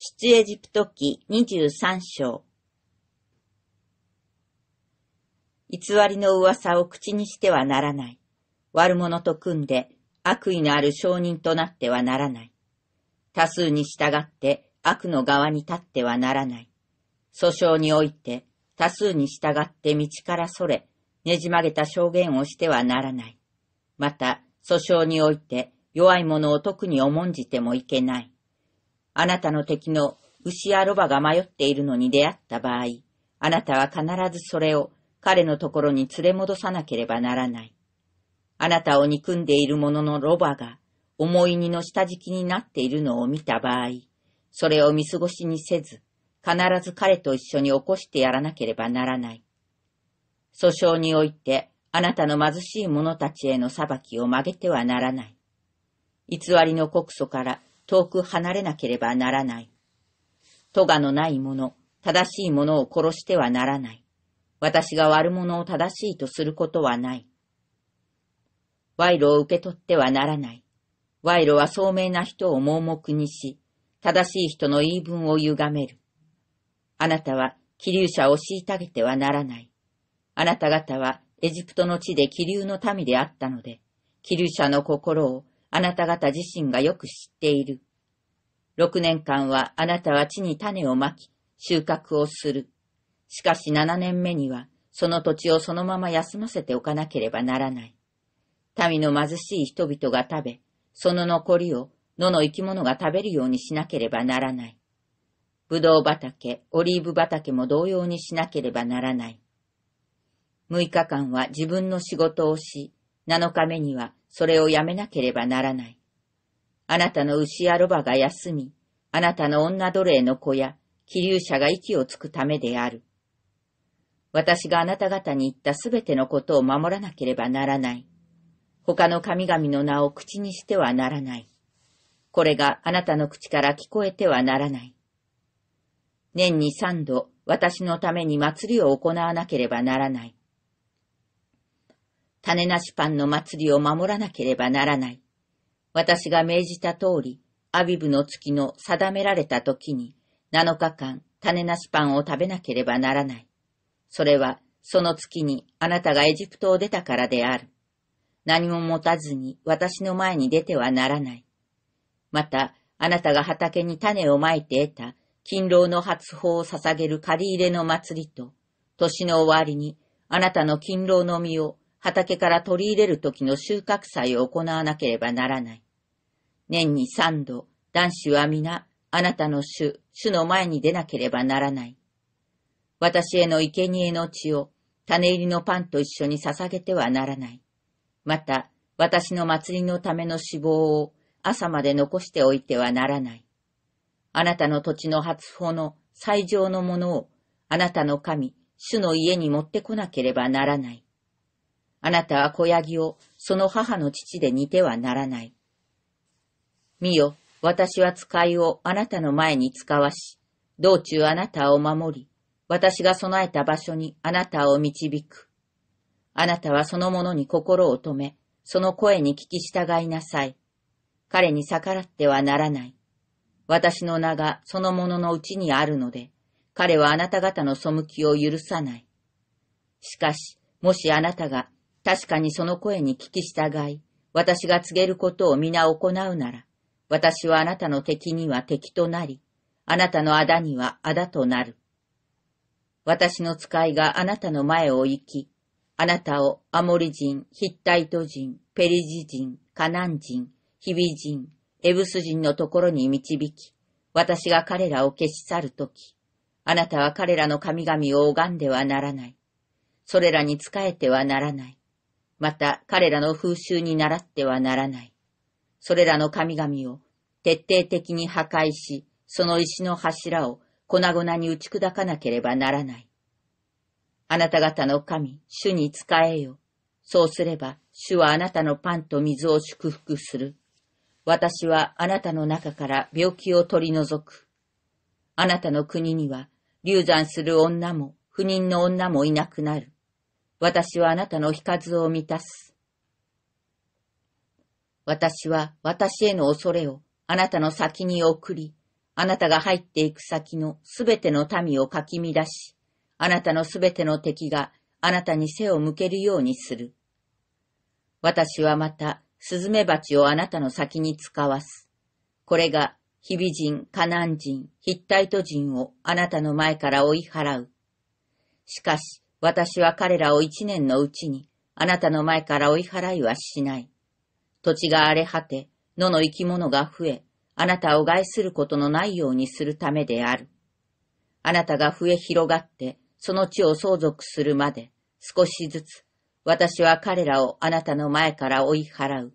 出エジプト記二十三章。偽りの噂を口にしてはならない。悪者と組んで悪意のある証人となってはならない。多数に従って悪の側に立ってはならない。訴訟において多数に従って道からそれ、ねじ曲げた証言をしてはならない。また、訴訟において弱い者を特に重んじてもいけない。あなたの敵の牛やロバが迷っているのに出会った場合、あなたは必ずそれを彼のところに連れ戻さなければならない。あなたを憎んでいる者のロバが思い荷の下敷きになっているのを見た場合、それを見過ごしにせず、必ず彼と一緒に起こしてやらなければならない。訴訟において、あなたの貧しい者たちへの裁きを曲げてはならない。偽りの告訴から遠く離れなければならない。咎のない者、正しい者を殺してはならない。私が悪者を正しいとすることはない。賄賂を受け取ってはならない。賄賂は聡明な人を盲目にし、正しい人の言い分を歪める。あなたは気流者を虐げてはならない。あなた方はエジプトの地で気流の民であったので、気流者の心をあなた方自身がよく知っている。六年間はあなたは地に種をまき、収穫をする。しかし七年目には、その土地をそのまま休ませておかなければならない。民の貧しい人々が食べ、その残りを野の生き物が食べるようにしなければならない。葡萄畑、オリーブ畑も同様にしなければならない。六日間は自分の仕事をし、7日目にはそれをやめなければならない。あなたの牛やロバが休み、あなたの女奴隷の子や、気流者が息をつくためである。私があなた方に言ったすべてのことを守らなければならない。他の神々の名を口にしてはならない。これがあなたの口から聞こえてはならない。年に三度私のために祭りを行わなければならない。種なしパンの祭りを守らなければならない。私が命じた通り、アビブの月の定められた時に、7日間種なしパンを食べなければならない。それは、その月にあなたがエジプトを出たからである。何も持たずに私の前に出てはならない。また、あなたが畑に種をまいて得た勤労の発砲を捧げる借り入れの祭りと、年の終わりにあなたの勤労の実を畑から取り入れる時の収穫祭を行わなければならない。年に三度、男子は皆、あなたの主、主の前に出なければならない。私への生贄の血を、種入りのパンと一緒に捧げてはならない。また、私の祭りのための脂肪を朝まで残しておいてはならない。あなたの土地の初穂の最上のものを、あなたの神、主の家に持ってこなければならない。あなたは子ヤギをその母の父で似てはならない。見よ、私は使いをあなたの前に使わし、道中あなたを守り、私が備えた場所にあなたを導く。あなたはその者に心を止め、その声に聞き従いなさい。彼に逆らってはならない。私の名がその者のうちにあるので、彼はあなた方の背きを許さない。しかし、もしあなたが確かにその声に聞き従い、私が告げることを皆行うなら、私はあなたの敵には敵となり、あなたのあだにはあだとなる。私の使いがあなたの前を行き、あなたをアモリ人、ヒッタイト人、ペリジ人、カナン人、ヒビ人、エブス人のところに導き、私が彼らを消し去るとき、あなたは彼らの神々を拝んではならない。それらに仕えてはならない。また彼らの風習に倣ってはならない。それらの神々を徹底的に破壊し、その石の柱を粉々に打ち砕かなければならない。あなた方の神、主に仕えよ。そうすれば、主はあなたのパンと水を祝福する。私はあなたの中から病気を取り除く。あなたの国には、流産する女も、不妊の女もいなくなる。私はあなたの日数を満たす。私は私への恐れをあなたの先に送り、あなたが入っていく先のすべての民をかき乱し、あなたのすべての敵があなたに背を向けるようにする。私はまた、スズメバチをあなたの先に使わす。これが、ヒビ人、カナン人、ヒッタイト人をあなたの前から追い払う。しかし、私は彼らを一年のうちに、あなたの前から追い払いはしない。土地が荒れ果て、野の生き物が増え、あなたを害することのないようにするためである。あなたが増え広がって、その地を相続するまで、少しずつ、私は彼らをあなたの前から追い払う。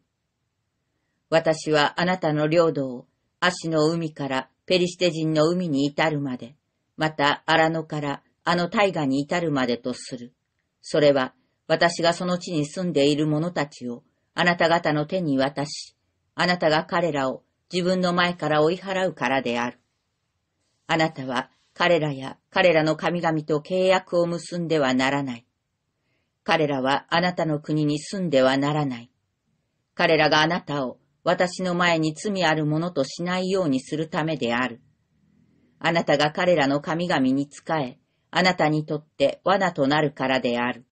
私はあなたの領土を、足の海からペリシテ人の海に至るまで、また荒野からあの大河に至るまでとする。それは、私がその地に住んでいる者たちを、あなた方の手に渡し、あなたが彼らを自分の前から追い払うからである。あなたは彼らや彼らの神々と契約を結んではならない。彼らはあなたの国に住んではならない。彼らがあなたを私の前に罪あるものとしないようにするためである。あなたが彼らの神々に仕え、あなたにとって罠となるからである。